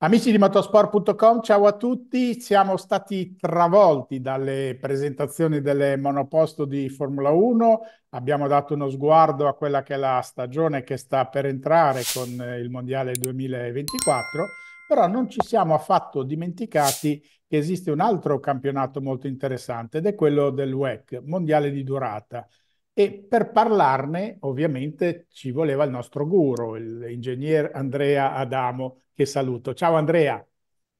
Amici di motorsport.com, ciao a tutti. Siamo stati travolti dalle presentazioni del monoposto di Formula 1. Abbiamo dato uno sguardo a quella che è la stagione che sta per entrare con eh, il Mondiale 2024, però non ci siamo affatto dimenticati che esiste un altro campionato molto interessante ed è quello del WEC, Mondiale di durata e per parlarne, ovviamente, ci voleva il nostro guru, l'ingegner Andrea Adamo, che saluto. Ciao Andrea.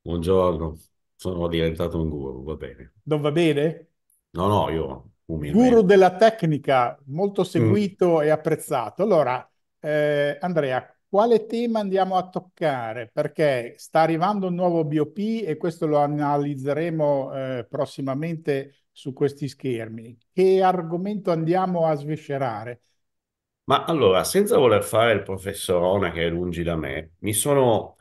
Buongiorno, sono diventato un guru, va bene. Non va bene? No, no, io umilmente. Guru della tecnica, molto mm. seguito mm. e apprezzato. Allora, eh, Andrea, quale tema andiamo a toccare? Perché sta arrivando un nuovo BOP e questo lo analizzeremo eh, prossimamente su questi schermi. Che argomento andiamo a sviscerare? Ma allora, senza voler fare il professorone che è lungi da me, mi sono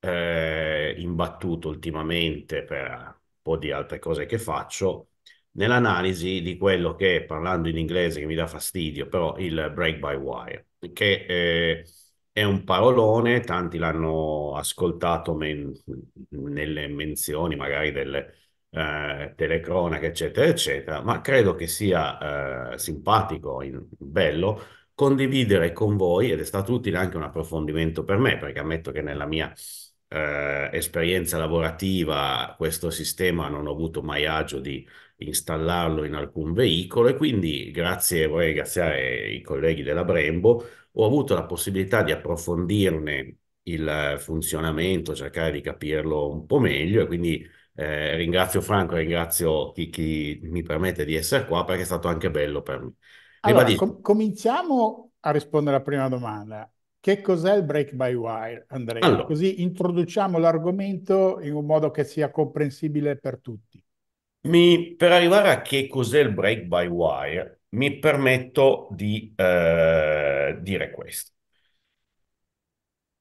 eh, imbattuto ultimamente per un po' di altre cose che faccio nell'analisi di quello che, parlando in inglese che mi dà fastidio, però il break by wire, che eh, è un parolone, tanti l'hanno ascoltato men- nelle menzioni magari delle, eh, telecronache, eccetera, eccetera, ma credo che sia eh, simpatico, in, bello condividere con voi ed è stato utile anche un approfondimento per me, perché ammetto che nella mia eh, esperienza lavorativa questo sistema non ho avuto mai agio di installarlo in alcun veicolo e quindi grazie, vorrei ringraziare i colleghi della Brembo, ho avuto la possibilità di approfondirne il funzionamento, cercare di capirlo un po' meglio e quindi eh, ringrazio Franco, ringrazio chi, chi, mi permette di essere qua perché è stato anche bello per me. Allora, com- cominciamo a rispondere alla prima domanda. Che cos'è il break by wire, Andrea? Allora. Così introduciamo l'argomento in un modo che sia comprensibile per tutti. Mi, per arrivare a che cos'è il break by wire, mi permetto di eh, dire questo.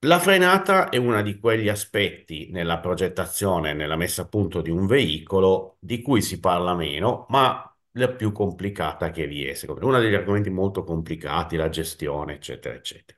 La frenata è uno di quegli aspetti nella progettazione, nella messa a punto di un veicolo di cui si parla meno, ma la più complicata che vi è, secondo me. Uno degli argomenti molto complicati, la gestione, eccetera, eccetera.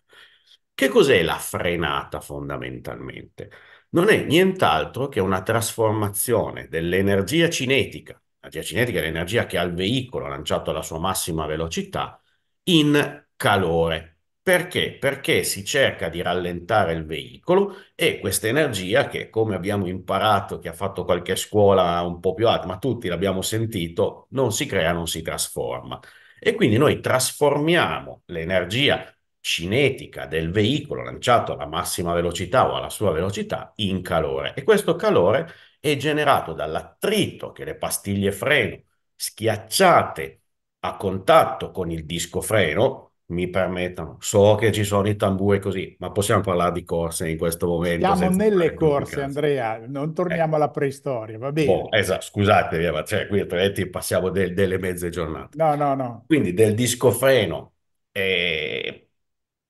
Che cos'è la frenata fondamentalmente? Non è nient'altro che una trasformazione dell'energia cinetica, l'energia cinetica è l'energia che ha il veicolo lanciato alla sua massima velocità, in calore. Perché? Perché si cerca di rallentare il veicolo e questa energia che, come abbiamo imparato, che ha fatto qualche scuola un po' più alta, ma tutti l'abbiamo sentito, non si crea, non si trasforma. E quindi noi trasformiamo l'energia cinetica del veicolo lanciato alla massima velocità o alla sua velocità in calore. E questo calore è generato dall'attrito che le pastiglie freno schiacciate a contatto con il disco freno, mi permettono. So che ci sono i tamburi così, ma possiamo parlare di corse in questo momento. Siamo nelle corse, Andrea, non torniamo eh. alla preistoria, va bene? Oh, esatto, scusatevi, ma cioè, qui altrimenti passiamo del, delle mezze giornate. No, no, no. Quindi del discofreno eh,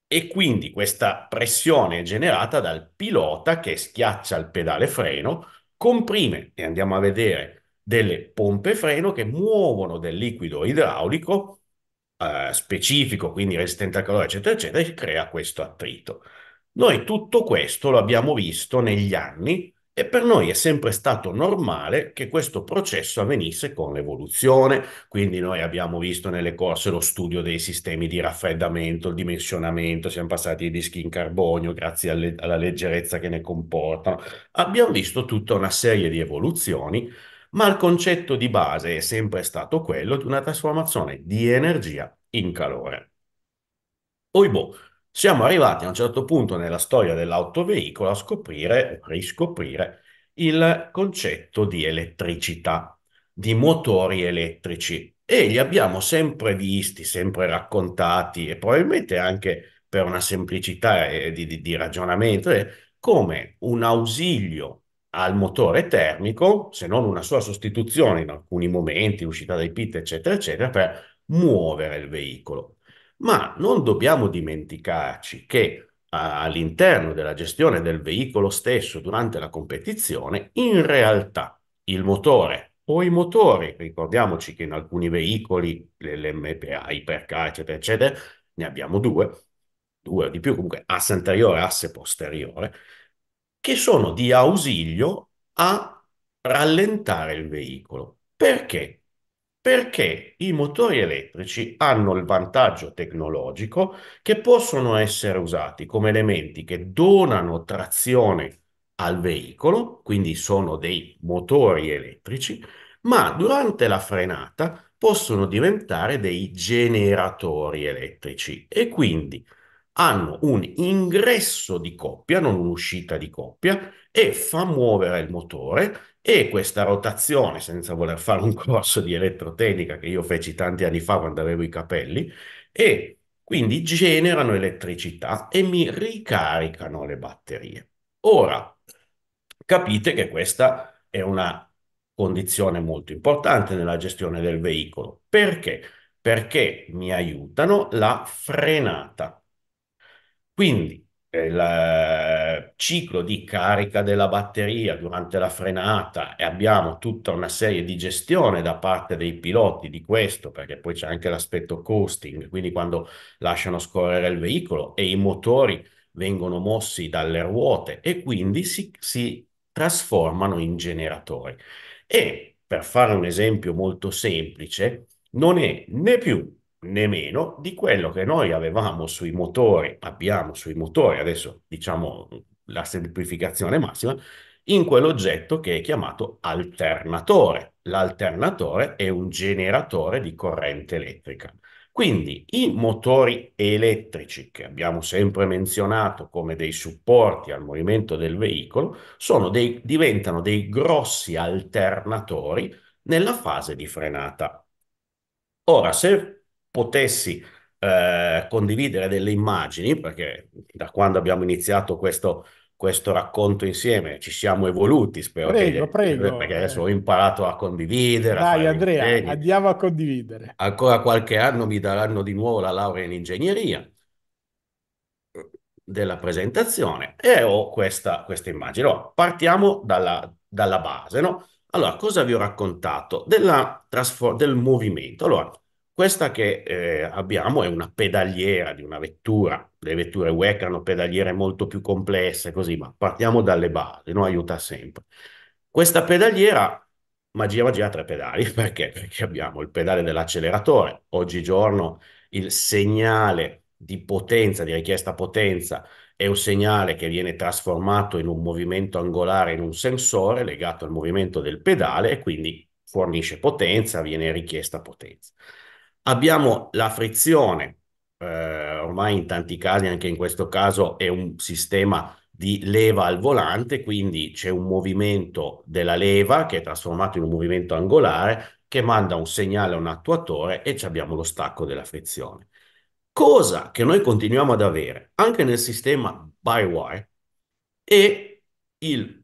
e quindi questa pressione generata dal pilota che schiaccia il pedale freno, comprime, e andiamo a vedere, delle pompe freno che muovono del liquido idraulico eh, specifico, quindi resistente al calore, eccetera, eccetera, e crea questo attrito. Noi tutto questo lo abbiamo visto negli anni e per noi è sempre stato normale che questo processo avvenisse con l'evoluzione, quindi noi abbiamo visto nelle corse lo studio dei sistemi di raffreddamento, il dimensionamento, siamo passati ai dischi in carbonio grazie alle, alla leggerezza che ne comportano, abbiamo visto tutta una serie di evoluzioni ma il concetto di base è sempre stato quello di una trasformazione di energia in calore. Oibo, siamo arrivati a un certo punto nella storia dell'autoveicolo a scoprire, riscoprire, il concetto di elettricità, di motori elettrici. E li abbiamo sempre visti, sempre raccontati e probabilmente anche per una semplicità di, di, di ragionamento, come un ausilio al motore termico, se non una sua sostituzione in alcuni momenti, uscita dai pit, eccetera, eccetera, per muovere il veicolo. Ma non dobbiamo dimenticarci che all'interno della gestione del veicolo stesso durante la competizione, in realtà il motore o i motori, ricordiamoci che in alcuni veicoli, l'LMPA, ipercar, eccetera, eccetera, ne abbiamo due, due o di più, comunque asse anteriore, e asse posteriore, che sono di ausilio a rallentare il veicolo. Perché? Perché i motori elettrici hanno il vantaggio tecnologico che possono essere usati come elementi che donano trazione al veicolo, quindi sono dei motori elettrici, ma durante la frenata possono diventare dei generatori elettrici e quindi hanno un ingresso di coppia, non un'uscita di coppia, e fa muovere il motore e questa rotazione, senza voler fare un corso di elettrotecnica che io feci tanti anni fa quando avevo i capelli, e quindi generano elettricità e mi ricaricano le batterie. Ora, capite che questa è una condizione molto importante nella gestione del veicolo. Perché? Perché mi aiutano la frenata. Quindi il eh, ciclo di carica della batteria durante la frenata e abbiamo tutta una serie di gestione da parte dei piloti di questo, perché poi c'è anche l'aspetto coasting, quindi quando lasciano scorrere il veicolo e i motori vengono mossi dalle ruote e quindi si, si trasformano in generatori. E per fare un esempio molto semplice, non è né più né meno di quello che noi avevamo sui motori, abbiamo sui motori, adesso diciamo la semplificazione massima, in quell'oggetto che è chiamato alternatore. L'alternatore è un generatore di corrente elettrica. Quindi i motori elettrici che abbiamo sempre menzionato come dei supporti al movimento del veicolo dei, diventano dei grossi alternatori nella fase di frenata. Ora, se potessi eh, condividere delle immagini, perché da quando abbiamo iniziato questo, questo racconto insieme ci siamo evoluti, spero prego, che, prego. perché adesso eh. ho imparato a condividere. Dai a Andrea, impegni. andiamo a condividere. Ancora qualche anno mi daranno di nuovo la laurea in ingegneria eh, della presentazione e ho questa, questa immagine. Allora, partiamo dalla, dalla base, no? Allora, cosa vi ho raccontato? Della, del movimento. Allora, questa che eh, abbiamo è una pedaliera di una vettura, le vetture WEC hanno pedaliere molto più complesse, così, ma partiamo dalle basi, no? aiuta sempre. Questa pedaliera, magia magia, ha tre pedali, perché? Perché abbiamo il pedale dell'acceleratore, oggigiorno il segnale di potenza, di richiesta potenza, è un segnale che viene trasformato in un movimento angolare in un sensore legato al movimento del pedale e quindi fornisce potenza, viene richiesta potenza. Abbiamo la frizione, eh, ormai in tanti casi, anche in questo caso, è un sistema di leva al volante, quindi c'è un movimento della leva che è trasformato in un movimento angolare che manda un segnale a un attuatore e abbiamo lo stacco della frizione. Cosa che noi continuiamo ad avere anche nel sistema by wire è il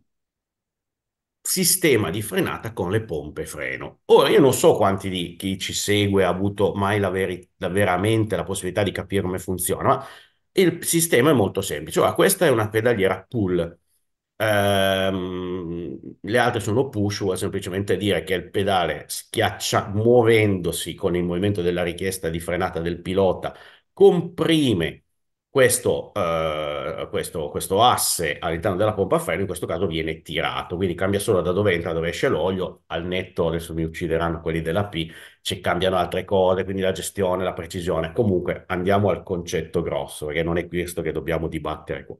sistema di frenata con le pompe freno. Ora, io non so quanti di chi ci segue ha avuto mai la veri- la veramente la possibilità di capire come funziona, ma il sistema è molto semplice. Ora, questa è una pedaliera pull. Ehm, le altre sono push, vuol semplicemente dire che il pedale schiaccia muovendosi con il movimento della richiesta di frenata del pilota, comprime questo, eh, questo, questo, asse all'interno della pompa a freno in questo caso viene tirato, quindi cambia solo da dove entra, dove esce l'olio, al netto, adesso mi uccideranno quelli della P, ci cambiano altre cose, quindi la gestione, la precisione, comunque andiamo al concetto grosso, perché non è questo che dobbiamo dibattere qua.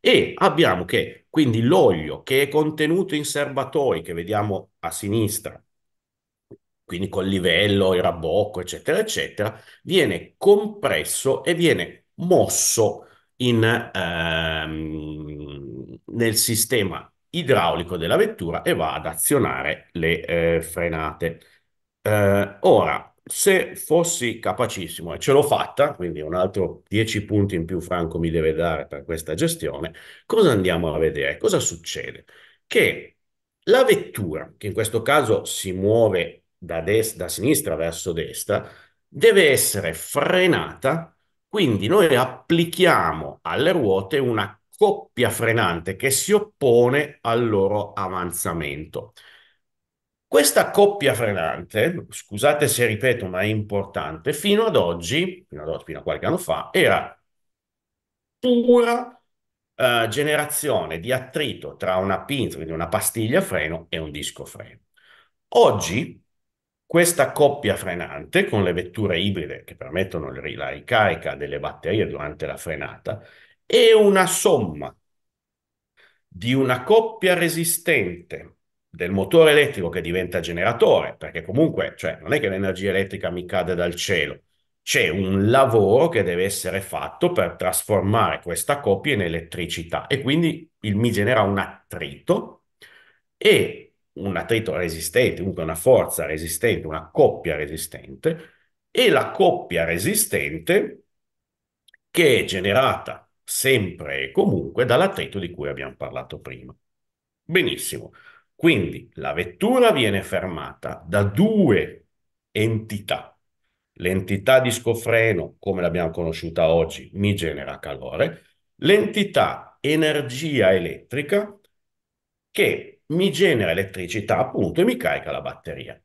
E abbiamo che quindi l'olio che è contenuto in serbatoi, che vediamo a sinistra, quindi col livello, il rabocco, eccetera, eccetera, viene compresso e viene mosso in, ehm, nel sistema idraulico della vettura e va ad azionare le eh, frenate. Eh, ora, se fossi capacissimo e ce l'ho fatta, quindi un altro 10 punti in più Franco mi deve dare per questa gestione, cosa andiamo a vedere? Cosa succede? Che la vettura, che in questo caso si muove da, da sinistra verso destra, deve essere frenata quindi noi applichiamo alle ruote una coppia frenante che si oppone al loro avanzamento. Questa coppia frenante, scusate se ripeto, ma è importante, fino ad oggi, fino, ad oggi, fino a qualche anno fa, era pura eh, generazione di attrito tra una pinza, quindi una pastiglia freno e un disco freno. Oggi questa coppia frenante con le vetture ibride che permettono la ricarica delle batterie durante la frenata è una somma di una coppia resistente del motore elettrico che diventa generatore, perché comunque cioè, non è che l'energia elettrica mi cade dal cielo, c'è un lavoro che deve essere fatto per trasformare questa coppia in elettricità e quindi il, mi genera un attrito e un attrito resistente, comunque una forza resistente, una coppia resistente, e la coppia resistente che è generata sempre e comunque dall'attrito di cui abbiamo parlato prima. Benissimo, quindi la vettura viene fermata da due entità. L'entità disco freno, come l'abbiamo conosciuta oggi, mi genera calore, l'entità energia elettrica che mi genera elettricità appunto e mi carica la batteria.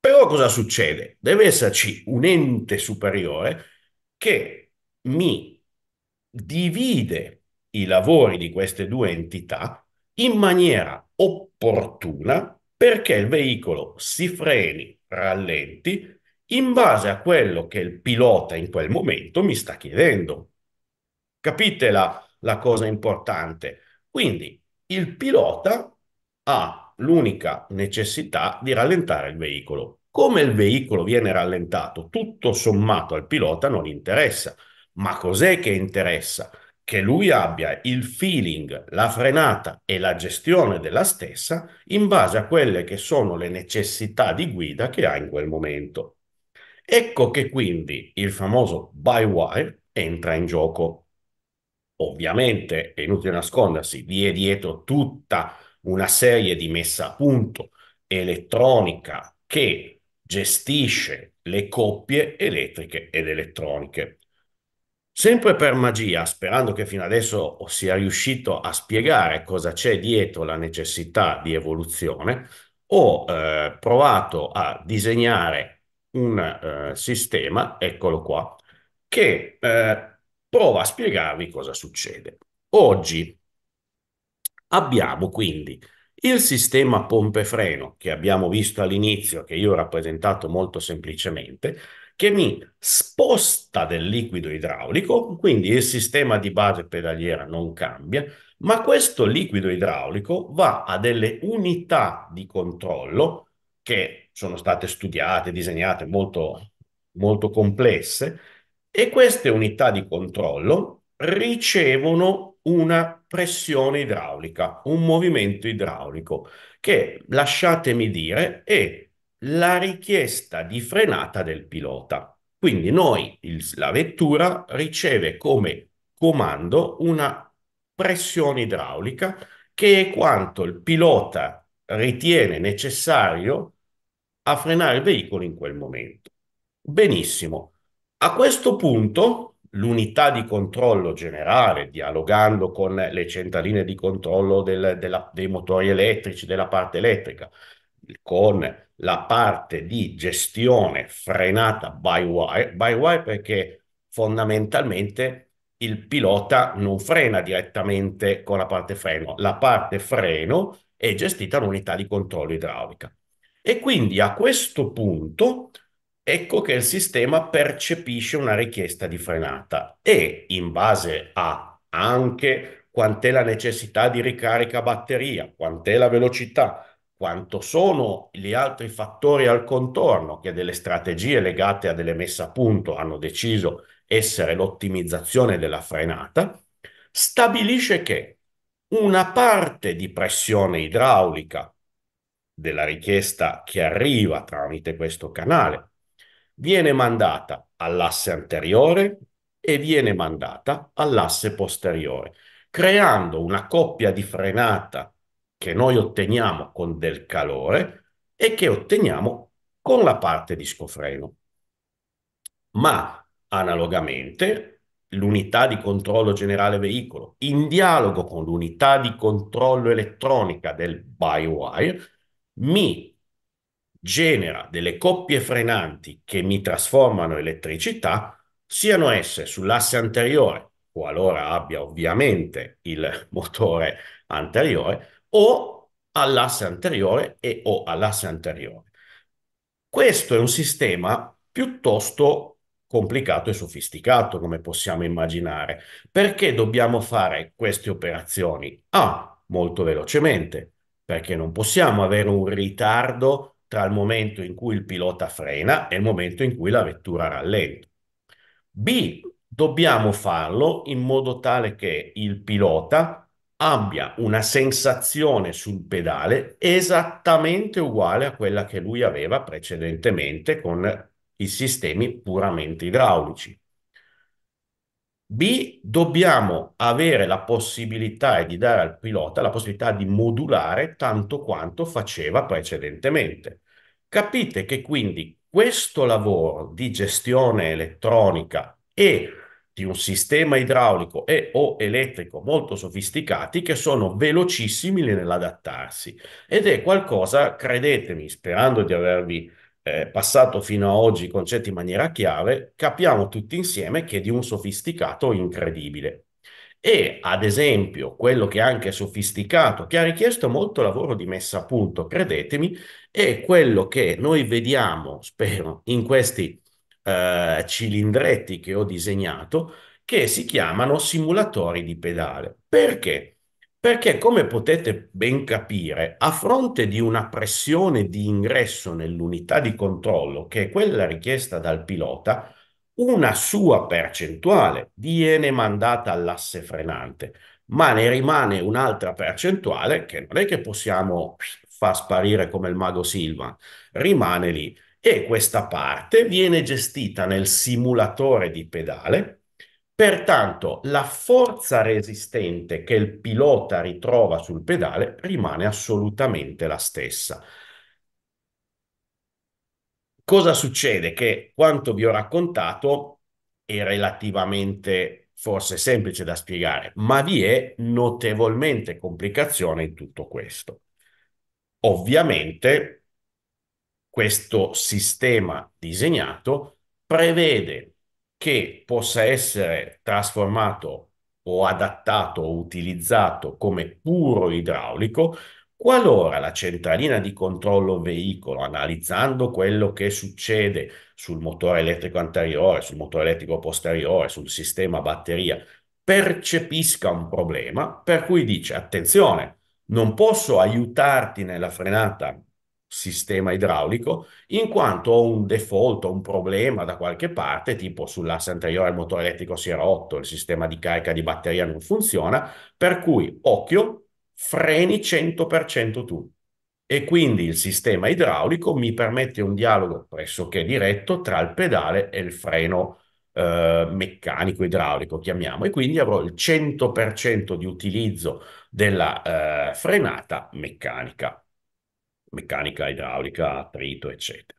Però cosa succede? Deve esserci un ente superiore che mi divide i lavori di queste due entità in maniera opportuna perché il veicolo si freni, rallenti in base a quello che il pilota in quel momento mi sta chiedendo. Capite la, la cosa importante? Quindi il pilota ha l'unica necessità di rallentare il veicolo. Come il veicolo viene rallentato, tutto sommato al pilota non interessa. Ma cos'è che interessa? Che lui abbia il feeling, la frenata e la gestione della stessa in base a quelle che sono le necessità di guida che ha in quel momento. Ecco che quindi il famoso by wire entra in gioco ovviamente è inutile nascondersi, vi è dietro tutta una serie di messa a punto elettronica che gestisce le coppie elettriche ed elettroniche. Sempre per magia, sperando che fino adesso sia riuscito a spiegare cosa c'è dietro la necessità di evoluzione, ho eh, provato a disegnare un eh, sistema, eccolo qua, che eh, prova a spiegarvi cosa succede. Oggi abbiamo quindi il sistema pompe-freno che abbiamo visto all'inizio, che io ho rappresentato molto semplicemente, che mi sposta del liquido idraulico, quindi il sistema di base pedaliera non cambia, ma questo liquido idraulico va a delle unità di controllo che sono state studiate, disegnate molto, molto complesse, e queste unità di controllo ricevono una pressione idraulica, un movimento idraulico che, lasciatemi dire, è la richiesta di frenata del pilota. Quindi noi, il, la vettura riceve come comando una pressione idraulica che è quanto il pilota ritiene necessario a frenare il veicolo in quel momento. Benissimo. A questo punto l'unità di controllo generale, dialogando con le centraline di controllo del, della, dei motori elettrici, della parte elettrica, con la parte di gestione frenata by wire, by wire perché fondamentalmente il pilota non frena direttamente con la parte freno, la parte freno è gestita dall'unità di controllo idraulica. E quindi a questo punto Ecco che il sistema percepisce una richiesta di frenata e, in base a anche quant'è la necessità di ricarica batteria, quant'è la velocità, quanto sono gli altri fattori al contorno che delle strategie legate a delle messe a punto hanno deciso essere l'ottimizzazione della frenata, stabilisce che una parte di pressione idraulica della richiesta che arriva tramite questo canale viene mandata all'asse anteriore e viene mandata all'asse posteriore, creando una coppia di frenata che noi otteniamo con del calore e che otteniamo con la parte discofreno. Ma analogamente l'unità di controllo generale veicolo in dialogo con l'unità di controllo elettronica del by-wire mi genera delle coppie frenanti che mi trasformano elettricità, siano esse sull'asse anteriore, qualora abbia ovviamente il motore anteriore, o all'asse anteriore e o all'asse anteriore. Questo è un sistema piuttosto complicato e sofisticato, come possiamo immaginare, perché dobbiamo fare queste operazioni A ah, molto velocemente, perché non possiamo avere un ritardo tra il momento in cui il pilota frena e il momento in cui la vettura rallenta. B, dobbiamo farlo in modo tale che il pilota abbia una sensazione sul pedale esattamente uguale a quella che lui aveva precedentemente con i sistemi puramente idraulici. B, dobbiamo avere la possibilità di dare al pilota la possibilità di modulare tanto quanto faceva precedentemente. Capite che quindi questo lavoro di gestione elettronica e di un sistema idraulico e o elettrico molto sofisticati che sono velocissimi nell'adattarsi ed è qualcosa, credetemi, sperando di avervi eh, passato fino a oggi i concetti in maniera chiave, capiamo tutti insieme che è di un sofisticato incredibile. E ad esempio, quello che è anche sofisticato, che ha richiesto molto lavoro di messa a punto, credetemi, è quello che noi vediamo, spero, in questi eh, cilindretti che ho disegnato, che si chiamano simulatori di pedale. Perché? Perché, come potete ben capire, a fronte di una pressione di ingresso nell'unità di controllo, che è quella richiesta dal pilota, una sua percentuale viene mandata all'asse frenante, ma ne rimane un'altra percentuale che non è che possiamo far sparire come il mago Silva, rimane lì. E questa parte viene gestita nel simulatore di pedale Pertanto la forza resistente che il pilota ritrova sul pedale rimane assolutamente la stessa. Cosa succede? Che quanto vi ho raccontato è relativamente forse semplice da spiegare, ma vi è notevolmente complicazione in tutto questo. Ovviamente questo sistema disegnato prevede che possa essere trasformato o adattato o utilizzato come puro idraulico qualora la centralina di controllo veicolo, analizzando quello che succede sul motore elettrico anteriore, sul motore elettrico posteriore, sul sistema batteria, percepisca un problema per cui dice attenzione, non posso aiutarti nella frenata sistema idraulico, in quanto ho un default, ho un problema da qualche parte, tipo sull'asse anteriore il motore elettrico si è rotto, il sistema di carica di batteria non funziona, per cui occhio, freni 100% tu. E quindi il sistema idraulico mi permette un dialogo pressoché diretto tra il pedale e il freno eh, meccanico idraulico, chiamiamo, e quindi avrò il 100% di utilizzo della eh, frenata meccanica meccanica, idraulica, attrito, eccetera.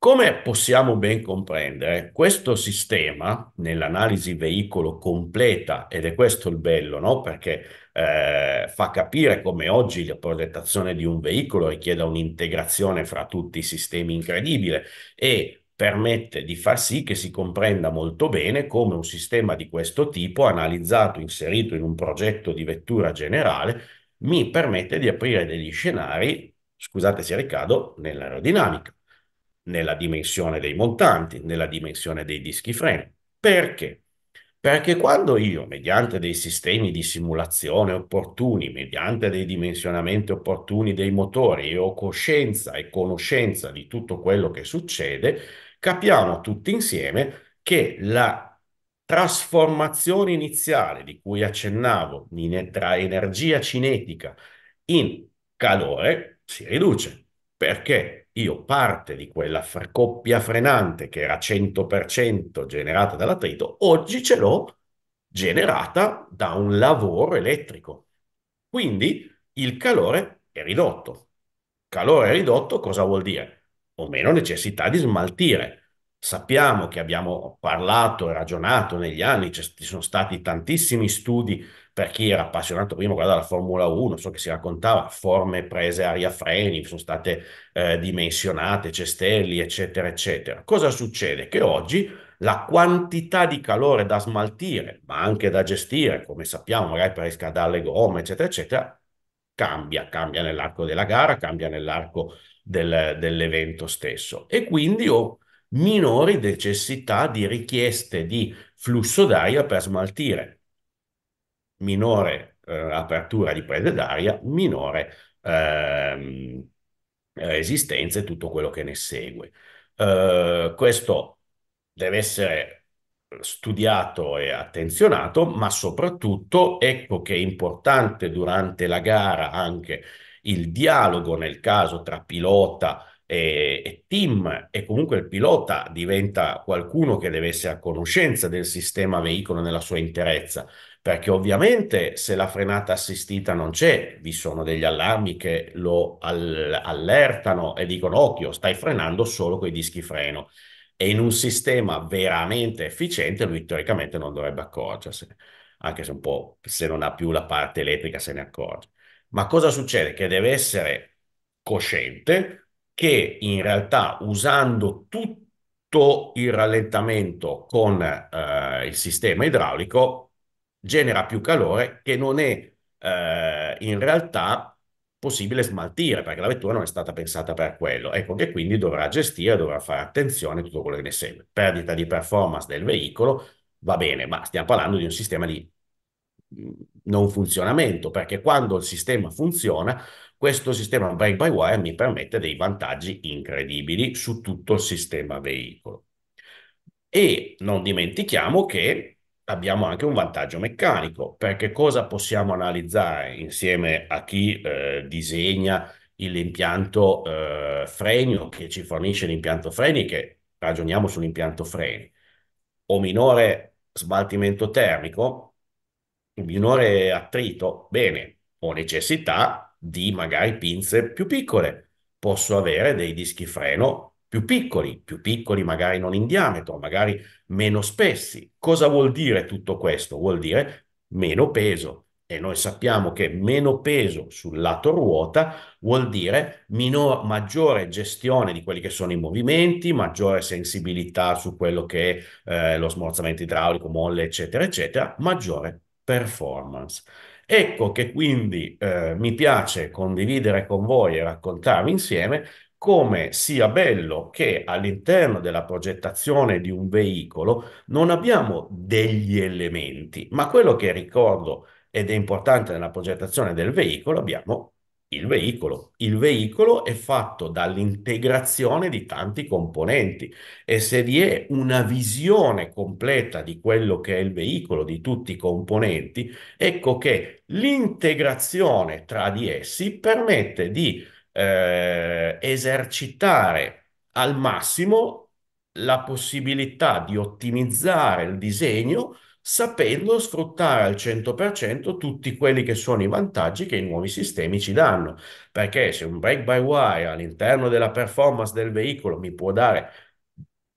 Come possiamo ben comprendere, questo sistema nell'analisi veicolo completa, ed è questo il bello, no? perché eh, fa capire come oggi la progettazione di un veicolo richieda un'integrazione fra tutti i sistemi incredibile e permette di far sì che si comprenda molto bene come un sistema di questo tipo, analizzato, inserito in un progetto di vettura generale, mi permette di aprire degli scenari scusate se ricado, nell'aerodinamica, nella dimensione dei montanti, nella dimensione dei dischi freni. Perché? Perché quando io, mediante dei sistemi di simulazione opportuni, mediante dei dimensionamenti opportuni dei motori, io ho coscienza e conoscenza di tutto quello che succede, capiamo tutti insieme che la trasformazione iniziale di cui accennavo in, tra energia cinetica in calore si riduce perché io parte di quella fr- coppia frenante che era 100% generata dall'attrito, oggi ce l'ho generata da un lavoro elettrico. Quindi il calore è ridotto. Calore ridotto cosa vuol dire? O meno necessità di smaltire. Sappiamo che abbiamo parlato e ragionato negli anni, ci sono stati tantissimi studi per chi era appassionato prima guarda la Formula 1, so che si raccontava forme prese aria freni, sono state eh, dimensionate, cestelli, eccetera, eccetera. Cosa succede? Che oggi la quantità di calore da smaltire, ma anche da gestire, come sappiamo, magari per riscaldare le gomme, eccetera, eccetera, cambia, cambia nell'arco della gara, cambia nell'arco del, dell'evento stesso. E quindi ho minori necessità di richieste di flusso d'aria per smaltire minore eh, apertura di prese d'aria, minore ehm, resistenza e tutto quello che ne segue. Eh, questo deve essere studiato e attenzionato, ma soprattutto ecco che è importante durante la gara anche il dialogo nel caso tra pilota e, e, team e comunque il pilota diventa qualcuno che deve essere a conoscenza del sistema veicolo nella sua interezza perché ovviamente se la frenata assistita non c'è, vi sono degli allarmi che lo allertano e dicono occhio, stai frenando solo con i dischi freno. E in un sistema veramente efficiente lui teoricamente non dovrebbe accorgersene, anche se un po' se non ha più la parte elettrica se ne accorge. Ma cosa succede? Che deve essere cosciente che in realtà usando tutto il rallentamento con eh, il sistema idraulico genera più calore che non è eh, in realtà possibile smaltire perché la vettura non è stata pensata per quello. Ecco che quindi dovrà gestire, dovrà fare attenzione a tutto quello che ne segue. Perdita di performance del veicolo, va bene, ma stiamo parlando di un sistema di mm, non funzionamento perché quando il sistema funziona questo sistema break by wire mi permette dei vantaggi incredibili su tutto il sistema veicolo e non dimentichiamo che abbiamo anche un vantaggio meccanico, perché cosa possiamo analizzare insieme a chi eh, disegna l'impianto eh, frenio, che ci fornisce l'impianto freni, che ragioniamo sull'impianto freni, o minore sbaltimento termico, minore attrito, bene, ho necessità di magari pinze più piccole, posso avere dei dischi freno più piccoli, più piccoli magari non in diametro, magari meno spessi. Cosa vuol dire tutto questo? Vuol dire meno peso e noi sappiamo che meno peso sul lato ruota vuol dire minor, maggiore gestione di quelli che sono i movimenti, maggiore sensibilità su quello che è eh, lo smorzamento idraulico, molle, eccetera, eccetera, maggiore performance. Ecco che quindi eh, mi piace condividere con voi e raccontarvi insieme come sia bello che all'interno della progettazione di un veicolo non abbiamo degli elementi, ma quello che ricordo ed è importante nella progettazione del veicolo, abbiamo il veicolo. Il veicolo è fatto dall'integrazione di tanti componenti e se vi è una visione completa di quello che è il veicolo, di tutti i componenti, ecco che l'integrazione tra di essi permette di eh, esercitare al massimo la possibilità di ottimizzare il disegno sapendo sfruttare al 100% tutti quelli che sono i vantaggi che i nuovi sistemi ci danno. Perché se un break by wire all'interno della performance del veicolo mi può dare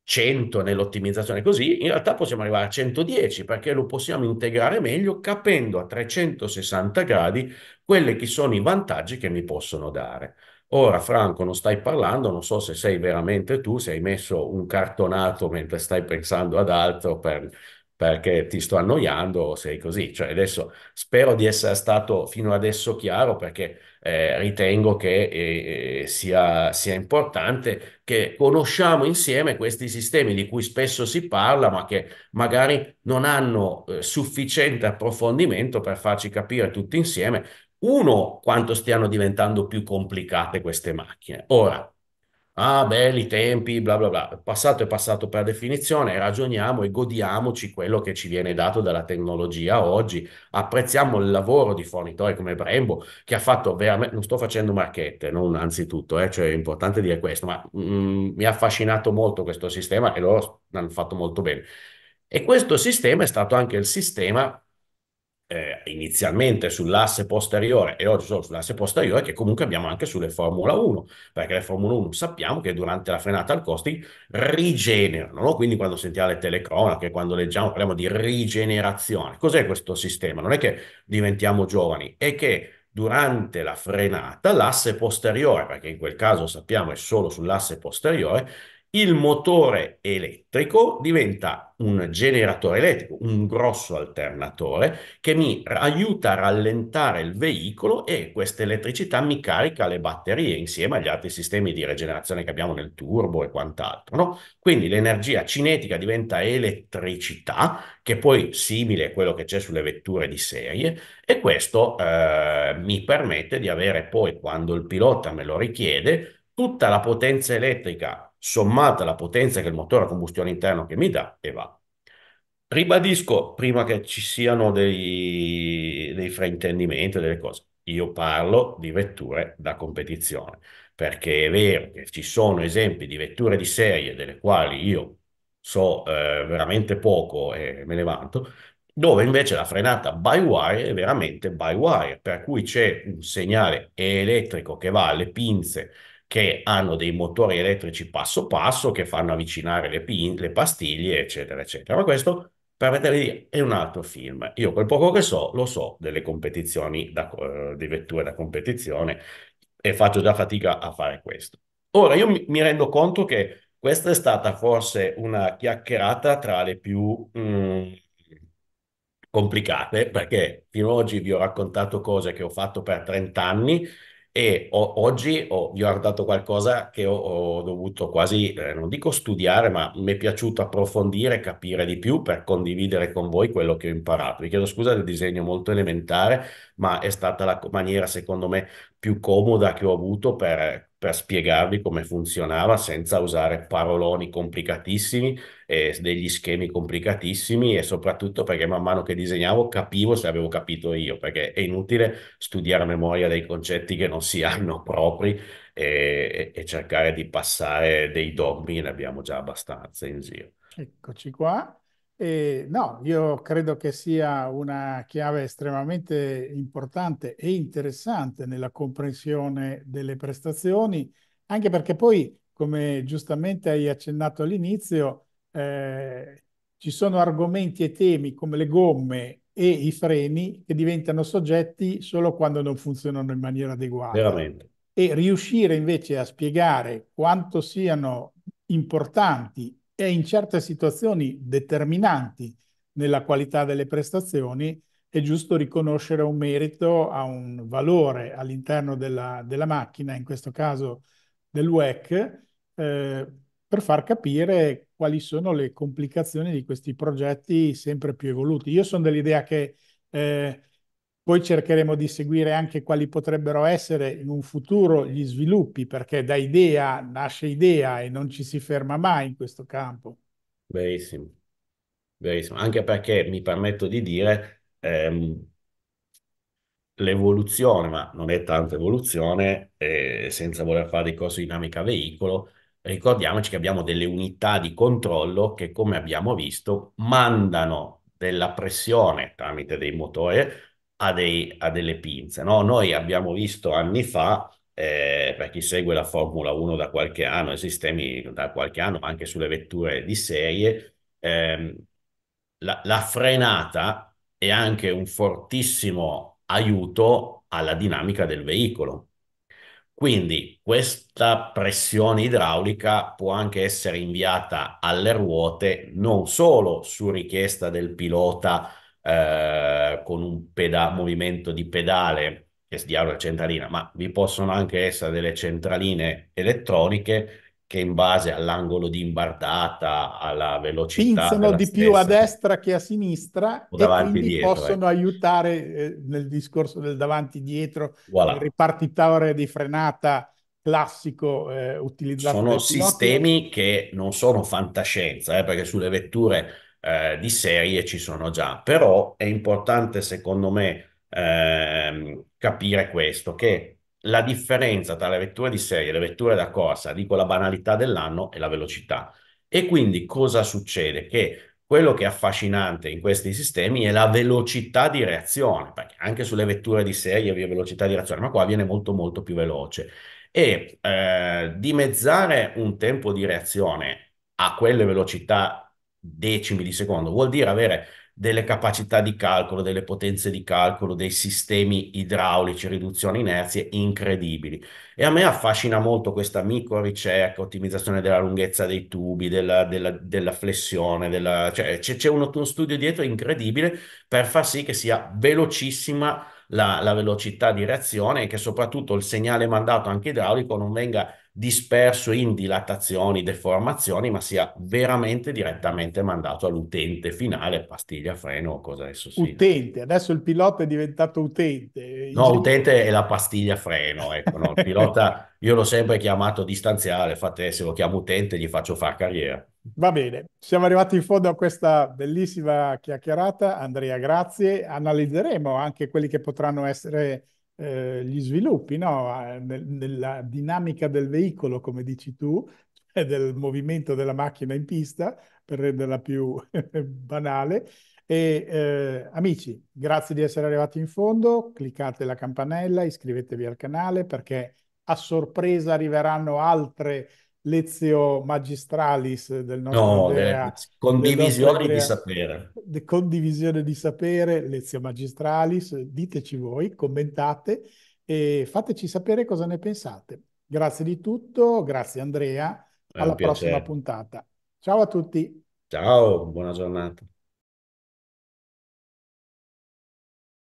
100 nell'ottimizzazione così, in realtà possiamo arrivare a 110 perché lo possiamo integrare meglio capendo a 360 gradi quelli che sono i vantaggi che mi possono dare. Ora, Franco, non stai parlando, non so se sei veramente tu, se hai messo un cartonato mentre stai pensando ad altro per, perché ti sto annoiando o sei così. Cioè, adesso spero di essere stato fino adesso chiaro perché eh, ritengo che eh, eh sia, sia, importante che conosciamo insieme questi sistemi di cui spesso si parla, ma che magari non hanno eh, sufficiente approfondimento per farci capire tutti insieme uno, quanto stiano diventando più complicate queste macchine. Ora, ah, belli tempi, bla bla bla, passato è passato per definizione, ragioniamo e godiamoci quello che ci viene dato dalla tecnologia oggi, apprezziamo il lavoro di fornitori come Brembo, che ha fatto veramente, non sto facendo marchette, non anzitutto, eh, cioè è importante dire questo, ma mm, mi ha affascinato molto questo sistema e loro l'hanno fatto molto bene. E questo sistema è stato anche il sistema eh, inizialmente sull'asse posteriore e oggi solo sull'asse posteriore, che comunque abbiamo anche sulle Formula 1, perché le Formula 1 sappiamo che durante la frenata al costi rigenerano, no? quindi quando sentiamo le telecronache, quando leggiamo, parliamo di rigenerazione. Cos'è questo sistema? Non è che diventiamo giovani, è che durante la frenata l'asse posteriore, perché in quel caso sappiamo è solo sull'asse posteriore, il motore elettrico diventa un generatore elettrico, un grosso alternatore che mi aiuta a rallentare il veicolo e questa elettricità mi carica le batterie insieme agli altri sistemi di rigenerazione che abbiamo nel turbo e quant'altro. No? Quindi l'energia cinetica diventa elettricità, che poi è simile a quello che c'è sulle vetture di serie, e questo eh, mi permette di avere poi, quando il pilota me lo richiede, tutta la potenza elettrica sommata la potenza che il motore a combustione interno che mi dà e va. Ribadisco prima che ci siano dei, dei fraintendimenti, delle cose. Io parlo di vetture da competizione, perché è vero che ci sono esempi di vetture di serie delle quali io so eh, veramente poco e me ne vanto, dove invece la frenata by wire è veramente by wire, per cui c'è un segnale elettrico che va alle pinze che hanno dei motori elettrici passo passo che fanno avvicinare le, pin- le pastiglie, eccetera, eccetera. Ma questo, per vedere dire, è un altro film. Io quel poco che so, lo so delle competizioni, da, uh, di vetture da competizione e faccio già fatica a fare questo. Ora, io mi, mi rendo conto che questa è stata forse una chiacchierata tra le più... Mh, mm, complicate perché fino ad oggi vi ho raccontato cose che ho fatto per 30 anni e ho, oggi ho, vi ho dato qualcosa che ho, ho dovuto quasi, eh, non dico studiare, ma mi è piaciuto approfondire, capire di più per condividere con voi quello che ho imparato. Vi chiedo scusa del disegno molto elementare, ma è stata la maniera, secondo me, più comoda che ho avuto per per spiegarvi come funzionava senza usare paroloni complicatissimi e degli schemi complicatissimi e soprattutto perché man mano che disegnavo capivo se avevo capito io, perché è inutile studiare a memoria dei concetti che non si hanno propri e, e cercare di passare dei dogmi, ne abbiamo già abbastanza in giro. Eccoci qua. E no, io credo che sia una chiave estremamente importante e interessante nella comprensione delle prestazioni, anche perché poi, come giustamente hai accennato all'inizio, eh, ci sono argomenti e temi come le gomme e i freni che diventano soggetti solo quando non funzionano in maniera adeguata. Veramente. E riuscire invece a spiegare quanto siano importanti e in certe situazioni determinanti nella qualità delle prestazioni è giusto riconoscere un merito a un valore all'interno della, della macchina, in questo caso del WEC, eh, per far capire quali sono le complicazioni di questi progetti sempre più evoluti. Io sono dell'idea che eh, poi cercheremo di seguire anche quali potrebbero essere in un futuro gli sviluppi, perché da idea nasce idea e non ci si ferma mai in questo campo. Verissimo, verissimo. Anche perché mi permetto di dire ehm, l'evoluzione, ma non è tanta evoluzione, eh, senza voler fare dei corsi di dinamica veicolo, ricordiamoci che abbiamo delle unità di controllo che, come abbiamo visto, mandano della pressione tramite dei motori ha, dei, ha delle pinze. No? Noi abbiamo visto anni fa, eh, per chi segue la Formula 1 da qualche anno, i sistemi da qualche anno, anche sulle vetture di serie, ehm, la, la frenata è anche un fortissimo aiuto alla dinamica del veicolo. Quindi questa pressione idraulica può anche essere inviata alle ruote non solo su richiesta del pilota eh, con un peda- movimento di pedale che si dialoga centralina, ma vi possono anche essere delle centraline elettroniche che in base all'angolo di imbardata, alla velocità. Pinzano di stessa, più a destra che a sinistra e quindi dietro, ecco. possono eh. aiutare eh, nel discorso del davanti-dietro, voilà. il ripartitore di frenata classico eh, utilizzato. Sono sistemi che non sono fantascienza, eh, perché sulle vetture eh, di serie ci sono già, però è importante secondo me ehm, capire questo, che la differenza tra le vetture di serie e le vetture da corsa, dico la banalità dell'anno, è la velocità. E quindi cosa succede? Che quello che è affascinante in questi sistemi è la velocità di reazione, perché anche sulle vetture di serie vi è velocità di reazione, ma qua viene molto molto più veloce. E eh, dimezzare un tempo di reazione a quelle velocità decimi di secondo, vuol dire avere delle capacità di calcolo, delle potenze di calcolo, dei sistemi idraulici, riduzione inerzie incredibili. E a me affascina molto questa ricerca, ottimizzazione della lunghezza dei tubi, della, della, della flessione, della... Cioè, c'è, c'è uno, uno studio dietro incredibile per far sì che sia velocissima la, la velocità di reazione e che soprattutto il segnale mandato anche idraulico non venga disperso in dilatazioni, deformazioni, ma sia veramente direttamente mandato all'utente finale, pastiglia, freno o cosa adesso sia. Utente, adesso il pilota è diventato utente. No, utente è la pastiglia freno, ecco, no? il pilota io l'ho sempre chiamato distanziale, fate se lo chiamo utente gli faccio fare carriera. Va bene, siamo arrivati in fondo a questa bellissima chiacchierata. Andrea, grazie. Analizzeremo anche quelli che potranno essere eh, gli sviluppi, no? Ah, nel, nella dinamica del veicolo, come dici tu, e del movimento della macchina in pista, per renderla più banale. E eh, amici, grazie di essere arrivati in fondo, cliccate la campanella, iscrivetevi al canale perché a sorpresa arriveranno altre lezio magistralis del nostro no, idea, condivisione di sapere. De condivisione di sapere, lezio magistralis, diteci voi, commentate e fateci sapere cosa ne pensate. Grazie di tutto, grazie Andrea, alla prossima puntata. Ciao a tutti. Ciao, buona giornata.